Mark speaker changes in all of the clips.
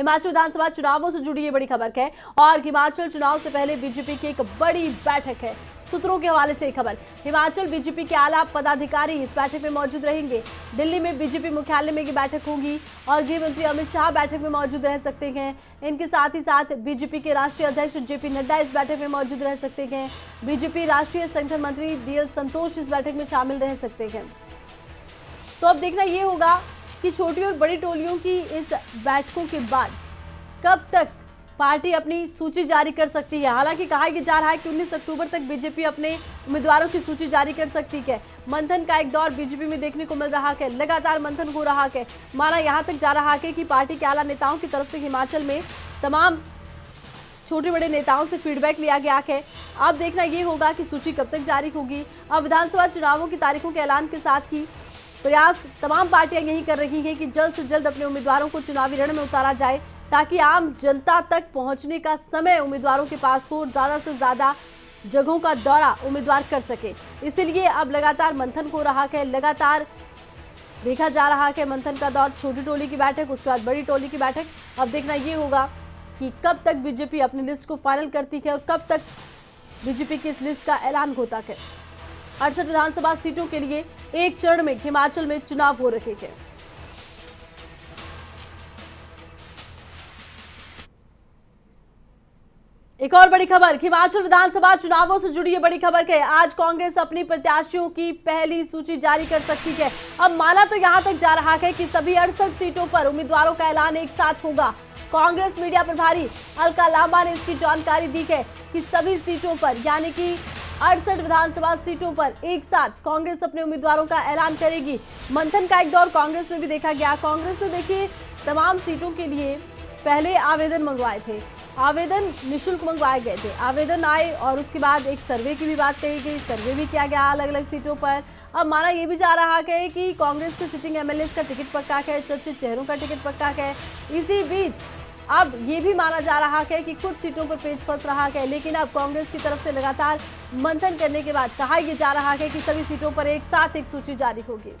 Speaker 1: हिमाचल विधानसभा चुनावों से जुड़ी ये बड़ी खबर है और हिमाचल चुनाव से पहले बीजेपी की एक बड़ी बैठक है सूत्रों के हवाले से खबर हिमाचल बीजेपी के आला पदाधिकारी इस बैठक में मौजूद रहेंगे दिल्ली में बीजेपी मुख्यालय में ये बैठक होगी और गृह मंत्री अमित शाह बैठक में मौजूद रह सकते हैं इनके साथ ही साथ बीजेपी के राष्ट्रीय अध्यक्ष जेपी नड्डा इस बैठक में मौजूद रह सकते हैं बीजेपी राष्ट्रीय संगठन मंत्री बी संतोष इस बैठक में शामिल रह सकते हैं तो अब देखना यह होगा कि छोटी और बड़ी टोलियों की इस बैठकों के बाद कब तक पार्टी अपनी सूची जारी कर सकती है हालांकि कहा जा रहा है कि 19 अक्टूबर तक बीजेपी अपने उम्मीदवारों की सूची जारी कर सकती है मंथन का एक दौर बीजेपी में देखने को मिल रहा है लगातार मंथन हो रहा है माना यहाँ तक जा रहा है कि पार्टी के आला नेताओं की तरफ से हिमाचल में तमाम छोटे बड़े नेताओं से फीडबैक लिया गया है अब देखना ये होगा कि सूची कब तक जारी होगी अब विधानसभा चुनावों की तारीखों के ऐलान के साथ ही प्रयास तमाम पार्टियां यही कर रही हैं कि जल्द से जल्द अपने उम्मीदवारों को चुनावी रण में उतारा जाए ताकि आम जनता तक पहुंचने का समय उम्मीदवारों के पास हो और ज़्यादा से ज़्यादा जगहों का दौरा उम्मीदवार कर सके इसीलिए अब लगातार मंथन हो रहा है लगातार देखा जा रहा है मंथन का दौर छोटी टोली की बैठक उसके बाद बड़ी टोली की बैठक अब देखना ये होगा कि कब तक बीजेपी अपनी लिस्ट को फाइनल करती है और कब तक बीजेपी की इस लिस्ट का ऐलान होता है अड़सठ विधानसभा सीटों के लिए एक चरण में हिमाचल में चुनाव हो रहे हैं एक और बड़ी खबर हिमाचल विधानसभा चुनावों से जुड़ी ये बड़ी खबर है आज कांग्रेस अपनी प्रत्याशियों की पहली सूची जारी कर सकती है अब माना तो यहां तक जा रहा है कि सभी अड़सठ सीटों पर उम्मीदवारों का ऐलान एक साथ होगा कांग्रेस मीडिया प्रभारी अलका लांबा ने इसकी जानकारी दी है कि सभी सीटों पर यानी कि अड़सठ विधानसभा सीटों पर एक साथ कांग्रेस अपने उम्मीदवारों का ऐलान करेगी मंथन का एक दौर कांग्रेस में भी देखा गया कांग्रेस ने देखिए तमाम सीटों के लिए पहले आवेदन मंगवाए थे आवेदन निशुल्क मंगवाए गए थे आवेदन आए और उसके बाद एक सर्वे की भी बात कही गई सर्वे भी किया गया अलग अलग सीटों पर अब माना यह भी जा रहा है कि कांग्रेस के सिटिंग एमएलए का टिकट पक्का है चर्चित चेहरों का टिकट पक्का है इसी बीच अब ये भी माना जा रहा है कि कुछ सीटों पर पेज फंस रहा है लेकिन अब कांग्रेस की तरफ से लगातार मंथन करने के बाद कहा यह जा रहा है कि सभी सीटों पर एक साथ एक सूची जारी होगी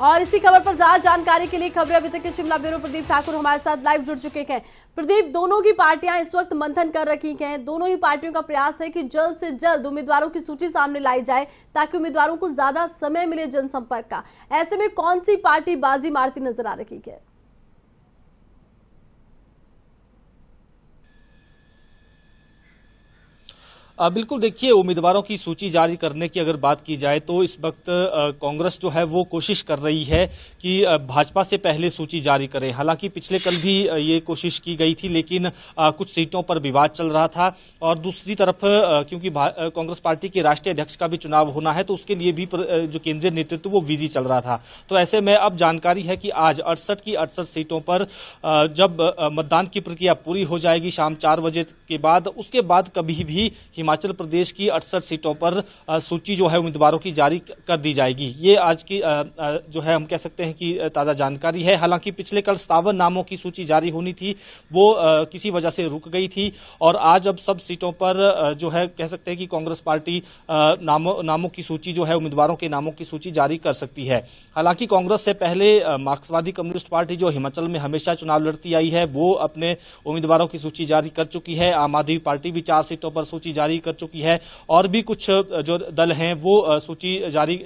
Speaker 1: और इसी खबर पर ज्यादा जानकारी के लिए खबरें अभी तक के शिमला ब्यूरो प्रदीप ठाकुर हमारे साथ लाइव जुड़ चुके हैं प्रदीप दोनों की पार्टियां इस वक्त मंथन कर रखी हैं दोनों ही पार्टियों का प्रयास है कि जल्द से जल्द उम्मीदवारों की सूची सामने लाई जाए ताकि उम्मीदवारों को ज्यादा समय मिले जनसंपर्क का ऐसे में कौन सी पार्टी बाजी मारती नजर आ रही है
Speaker 2: बिल्कुल देखिए उम्मीदवारों की सूची जारी करने की अगर बात की जाए तो इस वक्त कांग्रेस जो है वो कोशिश कर रही है कि भाजपा से पहले सूची जारी करें हालांकि पिछले कल भी ये कोशिश की गई थी लेकिन कुछ सीटों पर विवाद चल रहा था और दूसरी तरफ क्योंकि कांग्रेस पार्टी के राष्ट्रीय अध्यक्ष का भी चुनाव होना है तो उसके लिए भी जो केंद्रीय नेतृत्व वो बिजी चल रहा था तो ऐसे में अब जानकारी है कि आज अड़सठ की अड़सठ सीटों पर जब मतदान की प्रक्रिया पूरी हो जाएगी शाम चार बजे के बाद उसके बाद कभी भी हिमाचल प्रदेश की अड़सठ सीटों पर सूची जो है उम्मीदवारों की जारी कर दी जाएगी ये आज की जो है हम कह सकते हैं कि ताज़ा जानकारी है हालांकि पिछले कल सावन नामों की सूची जारी होनी थी वो किसी वजह से रुक गई थी और आज अब सब सीटों पर जो है कह सकते हैं कि कांग्रेस पार्टी नामों नामों की सूची जो है उम्मीदवारों के नामों की सूची जारी कर सकती है हालांकि कांग्रेस से पहले मार्क्सवादी कम्युनिस्ट पार्टी जो हिमाचल में हमेशा चुनाव लड़ती आई है वो अपने उम्मीदवारों की सूची जारी कर चुकी है आम आदमी पार्टी भी चार सीटों पर सूची जारी जारी कर चुकी है और भी कुछ जो दल हैं वो सूची जारी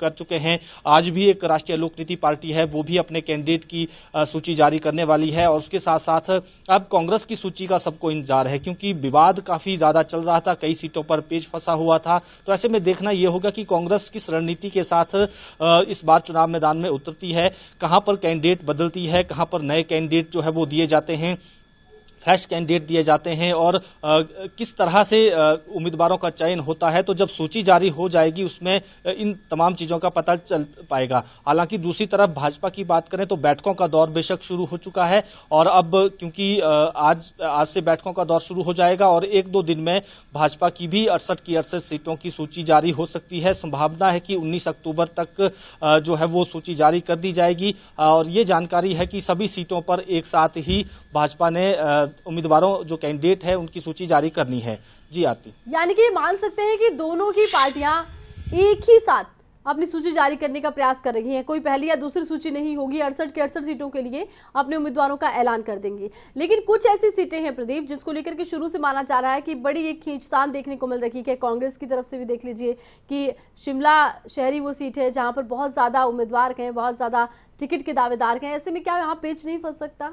Speaker 2: कर चुके हैं आज भी एक राष्ट्रीय लोक नीति पार्टी है वो भी अपने कैंडिडेट की सूची जारी करने वाली है और उसके साथ साथ अब कांग्रेस की सूची का सबको इंतजार है क्योंकि विवाद काफी ज्यादा चल रहा था कई सीटों पर पेज फंसा हुआ था तो ऐसे में देखना यह होगा कि कांग्रेस किस रणनीति के साथ इस बार चुनाव मैदान में उतरती है कहां पर कैंडिडेट बदलती है कहां पर नए कैंडिडेट जो है वो दिए जाते हैं फ्रेश कैंडिडेट दिए जाते हैं और आ, किस तरह से उम्मीदवारों का चयन होता है तो जब सूची जारी हो जाएगी उसमें इन तमाम चीज़ों का पता चल पाएगा हालांकि दूसरी तरफ भाजपा की बात करें तो बैठकों का दौर बेशक शुरू हो चुका है और अब क्योंकि आज आज से बैठकों का दौर शुरू हो जाएगा और एक दो दिन में भाजपा की भी अड़सठ की अड़सठ सीटों की सूची जारी हो सकती है संभावना है कि उन्नीस अक्टूबर तक जो है वो सूची जारी कर दी जाएगी और ये जानकारी है कि सभी सीटों पर एक साथ ही भाजपा ने उम्मीदवारों जो कैंडिडेट है उनकी सूची जारी करनी है जी आती
Speaker 1: यानी कि मान सकते हैं कि दोनों की पार्टियां एक ही साथ अपनी सूची जारी करने का प्रयास कर रही हैं कोई पहली या दूसरी सूची नहीं होगी अड़सठ के अड़सठ सीटों के लिए अपने उम्मीदवारों का ऐलान कर देंगे लेकिन कुछ ऐसी सीटें हैं प्रदीप जिसको लेकर के शुरू से माना जा रहा है कि बड़ी एक खींचतान देखने को मिल रही है कांग्रेस की तरफ से भी देख लीजिए कि शिमला शहरी वो सीट है जहाँ पर बहुत ज़्यादा उम्मीदवार हैं बहुत ज़्यादा टिकट के दावेदार हैं ऐसे में क्या यहाँ पेच नहीं फंस सकता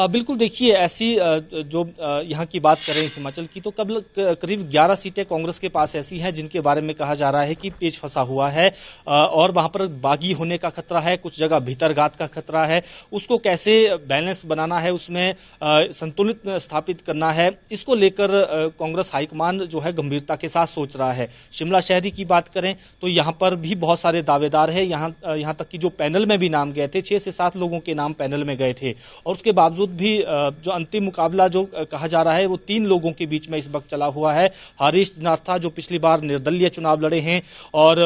Speaker 2: बिल्कुल देखिए ऐसी जो यहाँ की बात करें हिमाचल की तो कब करीब 11 सीटें कांग्रेस के पास ऐसी हैं जिनके बारे में कहा जा रहा है कि पेच फंसा हुआ है और वहाँ पर बागी होने का खतरा है कुछ जगह भीतरघात का खतरा है उसको कैसे बैलेंस बनाना है उसमें संतुलित स्थापित करना है इसको लेकर कांग्रेस हाईकमान जो है गंभीरता के साथ सोच रहा है शिमला शहरी की बात करें तो यहाँ पर भी बहुत सारे दावेदार है यहाँ यहाँ तक कि जो पैनल में भी नाम गए थे छः से सात लोगों के नाम पैनल में गए थे और उसके बावजूद बावजूद भी जो अंतिम मुकाबला जो कहा जा रहा है वो तीन लोगों के बीच में इस वक्त चला हुआ है हरीश नाथा जो पिछली बार निर्दलीय चुनाव लड़े हैं और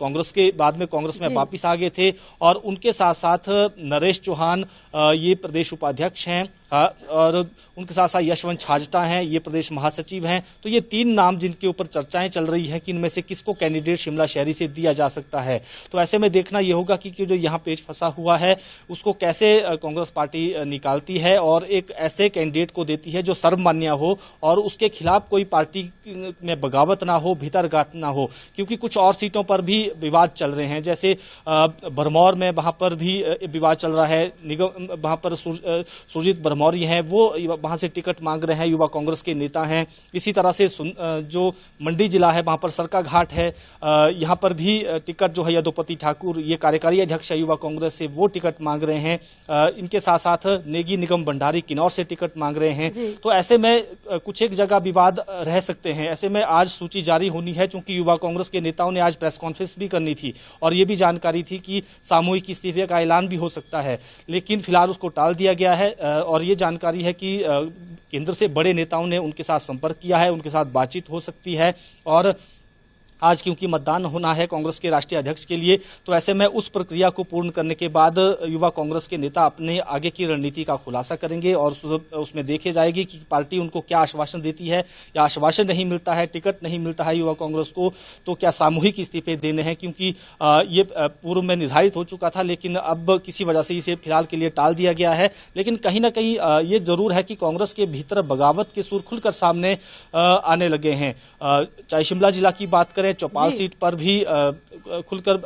Speaker 2: कांग्रेस के बाद में कांग्रेस में वापिस आ गए थे और उनके साथ साथ नरेश चौहान ये प्रदेश उपाध्यक्ष हैं हाँ, और उनके साथ साथ यशवंत छाजटा हैं ये प्रदेश महासचिव हैं तो ये तीन नाम जिनके ऊपर चर्चाएं चल रही हैं कि इनमें से किसको कैंडिडेट शिमला शहरी से दिया जा सकता है तो ऐसे में देखना ये होगा कि जो यहाँ पेज फंसा हुआ है उसको कैसे कांग्रेस पार्टी निकालती है और एक ऐसे कैंडिडेट को देती है जो सर्वमान्य हो और उसके खिलाफ कोई पार्टी में बगावत ना हो भीतरघात ना हो क्योंकि कुछ और सीटों पर भी विवाद चल रहे हैं जैसे भरमौर में वहां पर भी विवाद चल रहा है निगम वहां पर सुरजीत मौर्य हैं वो वहाँ से टिकट मांग रहे हैं युवा कांग्रेस के नेता हैं इसी तरह से जो मंडी जिला है वहाँ पर सरका घाट है यहाँ पर भी टिकट जो है यदोपति ठाकुर ये कार्यकारी अध्यक्ष युवा कांग्रेस से वो टिकट मांग रहे हैं इनके साथ साथ नेगी निगम भंडारी किन्नौर से टिकट मांग रहे हैं तो ऐसे में कुछ एक जगह विवाद रह सकते हैं ऐसे में आज सूची जारी होनी है चूंकि युवा कांग्रेस के नेताओं ने आज प्रेस कॉन्फ्रेंस भी करनी थी और ये भी जानकारी थी कि सामूहिक इस्तीफे का ऐलान भी हो सकता है लेकिन फिलहाल उसको टाल दिया गया है और ये ये जानकारी है कि केंद्र से बड़े नेताओं ने उनके साथ संपर्क किया है उनके साथ बातचीत हो सकती है और आज क्योंकि मतदान होना है कांग्रेस के राष्ट्रीय अध्यक्ष के लिए तो ऐसे में उस प्रक्रिया को पूर्ण करने के बाद युवा कांग्रेस के नेता अपने आगे की रणनीति का खुलासा करेंगे और उसमें देखे जाएगी कि पार्टी उनको क्या आश्वासन देती है या आश्वासन नहीं मिलता है टिकट नहीं मिलता है युवा कांग्रेस को तो क्या सामूहिक इस्तीफे देने हैं क्योंकि ये पूर्व में निर्धारित हो चुका था लेकिन अब किसी वजह से इसे फिलहाल के लिए टाल दिया गया है लेकिन कहीं ना कहीं ये जरूर है कि कांग्रेस के भीतर बगावत के सुर खुलकर सामने आने लगे हैं चाहे शिमला जिला की बात करें में चौपाल सीट पर भी खुलकर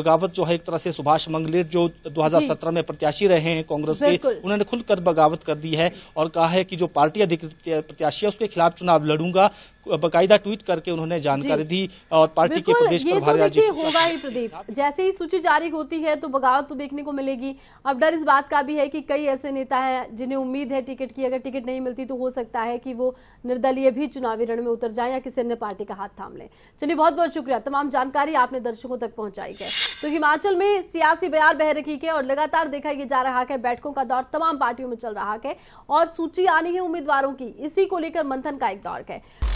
Speaker 2: बगावत जो है एक तरह से सुभाष मंगलेट जो 2017 में प्रत्याशी रहे हैं कांग्रेस के उन्होंने खुलकर बगावत कर दी है और कहा है कि जो पार्टी अधिकृत प्रत्याशी है उसके खिलाफ चुनाव लड़ूंगा बकायदा ट्वीट करके उन्होंने जानकारी दी और पार्टी के प्रदेश तो प्रभारी तो होगा
Speaker 1: ही प्रदीप जैसे ही सूची जारी होती है तो बगावत तो देखने को मिलेगी अब डर इस बात का भी है कि कई ऐसे नेता हैं जिन्हें उम्मीद है टिकट की अगर टिकट नहीं मिलती तो हो सकता है कि वो निर्दलीय भी चुनावी रण में उतर जाए या किसी अन्य पार्टी का हाथ थाम ले चलिए बहुत बहुत शुक्रिया तमाम जानकारी आपने दर्शकों तक पहुंचाई है तो हिमाचल में सियासी बयान बह रखी है और लगातार देखा यह जा रहा है बैठकों का दौर तमाम पार्टियों में चल रहा है और सूची आनी है उम्मीदवारों की इसी को लेकर मंथन का एक दौर है